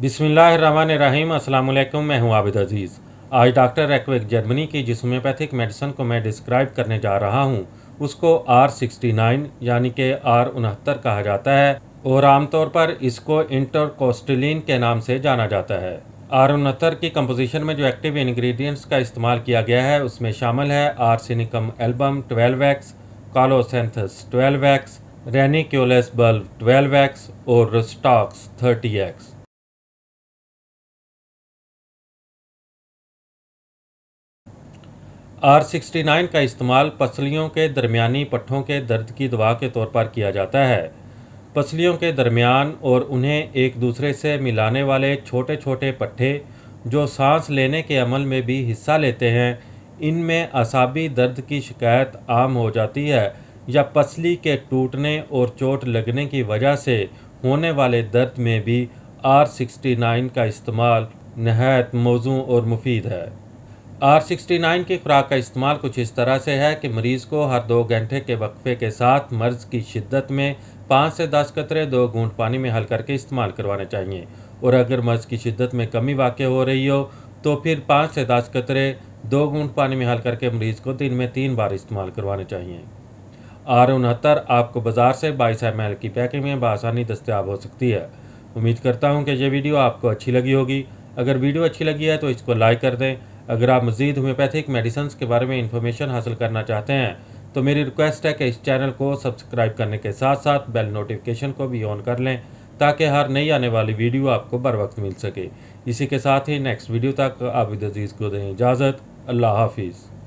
बिसमीम अल्लाम मैं हूं आबिद अज़ीज़ आज डॉक्टर एक्वेक जर्मनी की जिस होम्योपैथिक मेडिसन को मैं डिस्क्राइब करने जा रहा हूं उसको आर सिक्सटी नाइन यानी कि आर उनहत्तर कहा जाता है और आमतौर पर इसको इंटरकोस्टिलीन के नाम से जाना जाता है आर उनहत्तर की कंपोजिशन में जो एक्टिव इन्ग्रीडियंट्स का इस्तेमाल किया गया है उसमें शामिल है आर आरसिनिकम एल्बम ट्वेल्व एक्स कालोसेंथस ट्वेल्व एक्स रेनिक्योलस बल्ब ट्वेल्व एक्स और स्टॉक्स thirty X R sixty nine का इस्तेमाल पसलियों के दरमियानी पट्ठों के दर्द की दवा के तौर पर किया जाता है पसलियों के दरमियान और उन्हें एक दूसरे से मिलाने वाले छोटे छोटे पट्ठे जो सांस लेने के अमल में भी हिस्सा लेते हैं इनमें असाबी दर्द की शिकायत आम हो जाती है या पसली के टूटने और चोट लगने की वजह से होने वाले दर्द में भी आर सिक्सटी नाइन का इस्तेमाल नहायत मौजू और मुफीद है आर सिक्सटी नाइन की खुराक का इस्तेमाल कुछ इस तरह से है कि मरीज़ को हर दो घंटे के वक्फे के साथ मर्ज़ की शिद्दत में पाँच से दस कतरे दो घूंट पानी में हल करके इस्तेमाल करवाने चाहिए और अगर मर्ज़ की शिद्दत में कमी वाक़ हो रही हो तो फिर पाँच से दस कतरे दो घूंट पानी में हल करके मरीज़ को दिन में तीन बार इस्तेमाल करवाने चाहिए आर उनहत्तर आपको बाज़ार से बाईस एम एल की पैकिंग में बसानी दस्तियाब हो सकती है उम्मीद करता हूँ कि यह वीडियो आपको अच्छी लगी होगी अगर वीडियो अच्छी लगी है तो इसको लाइक कर दें अगर आप मज़ीद होम्योपैथिक मेडिसन्स के बारे में इंफॉर्मेशन हासिल करना चाहते हैं तो मेरी रिक्वेस्ट है कि इस चैनल को सब्सक्राइब करने के साथ साथ बेल नोटिफिकेशन को भी ऑन कर लें ताकि हर नई आने वाली वीडियो आपको बर वक्त मिल सके इसी के साथ ही नेक्स्ट वीडियो तक आबिद अजीज़ को दें इजाज़त अल्लाह हाफिज़